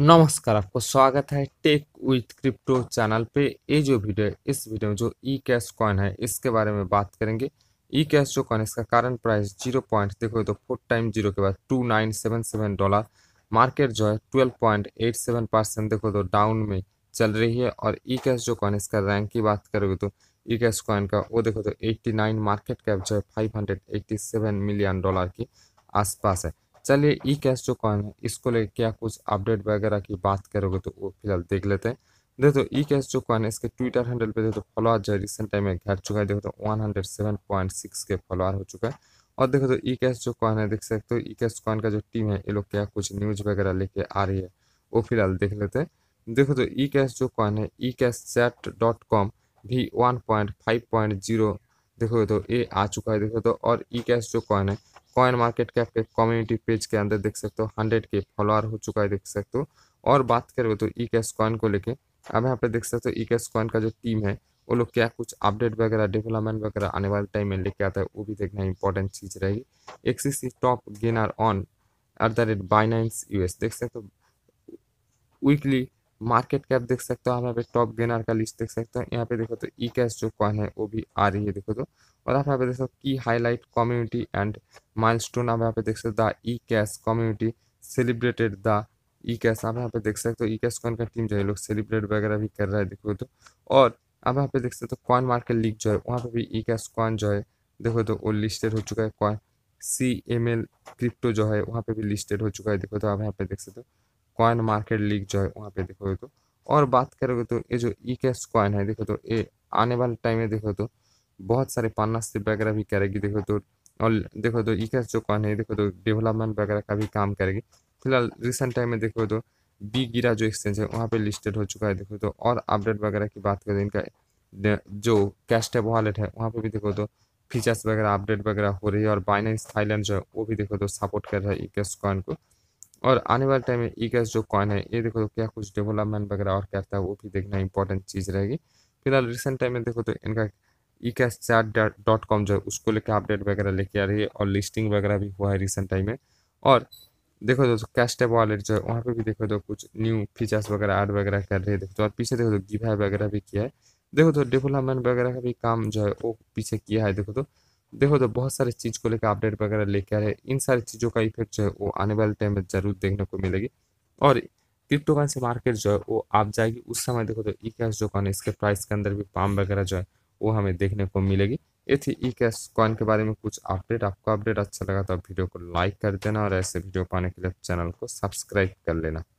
नमस्कार आपको स्वागत है टेक विथ क्रिप्टो चैनल पे ये जो वीडियो है इस वीडियो में जो ई कैश कॉइन है इसके बारे में बात करेंगे ई कैश जो कॉइन है इसका करंट प्राइस जीरो पॉइंट देखो तो फोर टाइम जीरो के बाद two nine seven seven dollar market जो है twelve point eight seven percent देखो तो डाउन में चल रही है और ई कैश जो कॉइन इसका रैंक की बात करोगे तो ई कैश कॉइन का वो देखो तो एट्टी नाइन मार्केट कैप जो है five hundred eighty seven million dollar के आसपास है चलिए ई कैश जो कॉइन है इसको लेकर क्या कुछ अपडेट वगैरह की बात करोगे तो वो फिलहाल देख लेते हैं देखो ई कैश जो कॉइन है इसके ट्विटर हैंडल पे देखो फॉलोअर तो जो है रिसेंट टाइम में घट चुका है देखो तो one hundred seven point six के फॉलोअर हो चुका है और देखो तो ई कैश जो कॉइन है देख सकते हो ई कैश कॉइन का जो टीम है ये लोग क्या कुछ न्यूज वगैरह लेके आ रही है वो फिलहाल देख लेते हैं देखो तो ई कैश जो कॉइन है E cash chat dot com भी one point five point zero देखो तो ये आ चुका है देखो तो और ई कैश जो कॉइन है कॉइन मार्केट कैप के कम्युनिटी पेज के अंदर देख सकते हो हंड्रेड के फॉलोअर हो चुका है देख सकते हो और बात करें तो ई कैश कॉइन को लेके अब यहाँ पे देख सकते हो ई कैश कॉइन का जो टीम है वो लोग क्या कुछ अपडेट वगैरह डेवलपमेंट वगैरह आने वाले टाइम में लेके आता है वो भी देखना इंपॉर्टेंट चीज़ रहेगी XEC top gainer on at the rate Binance US देख सकते हो वीकली मार्केट कैप देख सकते हो आप यहाँ पे टॉप गेनर का लिस्ट देख सकते हो यहाँ पे देखो तो ई e कैश जो कॉइन है वो भी आ रही है देखो तो और आप यहाँ पे देख सकते हो की हाईलाइट कम्युनिटी एंड माइलस्टोन आप यहाँ पे देख सकते हो the E cash community celebrated the E e cash आप यहाँ पे देख सकते हो ई कैश कॉइन का टीम जो है लोग सेलिब्रेट वगैरह भी कर रहा है देखो तो और अब यहाँ पे देख सकते हो कॉइन मार्केट लीक जो है वहाँ पे भी ई कैश कॉइन जो है देखो तो वो लिस्टेड हो चुका है coin C M L crypto जो है वहाँ पे भी लिस्टेड हो चुका है देखो तो आप यहाँ पे देख सकते हो कॉइन मार्केट लीक जो है वहाँ पे देखोगे तो और बात करोगे तो ये जो ई कैश कॉइन है देखो तो ये आने वाले टाइम में देखो तो बहुत सारे से वगैरह भी करेगी देखो तो और देखो तो ई e कैश जो कॉइन है देखो तो डेवलपमेंट वगैरह का भी काम करेगी फिलहाल रिसेंट टाइम में देखो तो बी गिरा जो एक्सचेंज है वहाँ पे लिस्टेड हो चुका है देखो तो और अपडेट वगैरह की बात करें इनका जो कैश टैप वॉलेट है वहाँ पे भी देखो तो फीचर्स वगैरह अपडेट वगैरह हो रही है और बाइनेंस थाईलैंड जो है वो भी देखो तो सपोर्ट कर रहा है ई कैश कॉइन को और आने वाले टाइम में ई जो कॉइन है ये देखो तो क्या कुछ डेवलपमेंट वगैरह और करता है वो भी देखना इंपॉर्टेंट चीज़ रहेगी फिलहाल रिसेंट टाइम में देखो तो इनका E cash chat dot com जो है उसको लेकर अपडेट वगैरह लेके आ रही है और लिस्टिंग वगैरह भी हुआ है रिसेंट टाइम में और देखो दोस्तों कैश टैप वॉलेट जो है वहाँ पे भी देखो तो कुछ न्यू फीचर्स वगैरह ऐड वगैरह कर रही है देखो तो और पीछे देखो तो गिव वगैरह भी किया है देखो तो डेवलपमेंट वगैरह का भी काम जो है वो पीछे किया है देखो तो देखो तो बहुत सारी चीज़ को लेकर अपडेट वगैरह लेके आए इन सारी चीज़ों का इफेक्ट जो है वो आने वाले टाइम में जरूर देखने को मिलेगी और क्रिप्टो करेंसी मार्केट जो है वो आप जाएगी उस समय देखो तो ई कैश जो है इसके प्राइस के अंदर भी पाम वगैरह जो है वो हमें देखने को मिलेगी ये थी ई कैश कॉइन के बारे में कुछ अपडेट आपको अपडेट अच्छा लगा तो वीडियो को लाइक कर देना और ऐसे वीडियो पाने के लिए चैनल को सब्सक्राइब कर लेना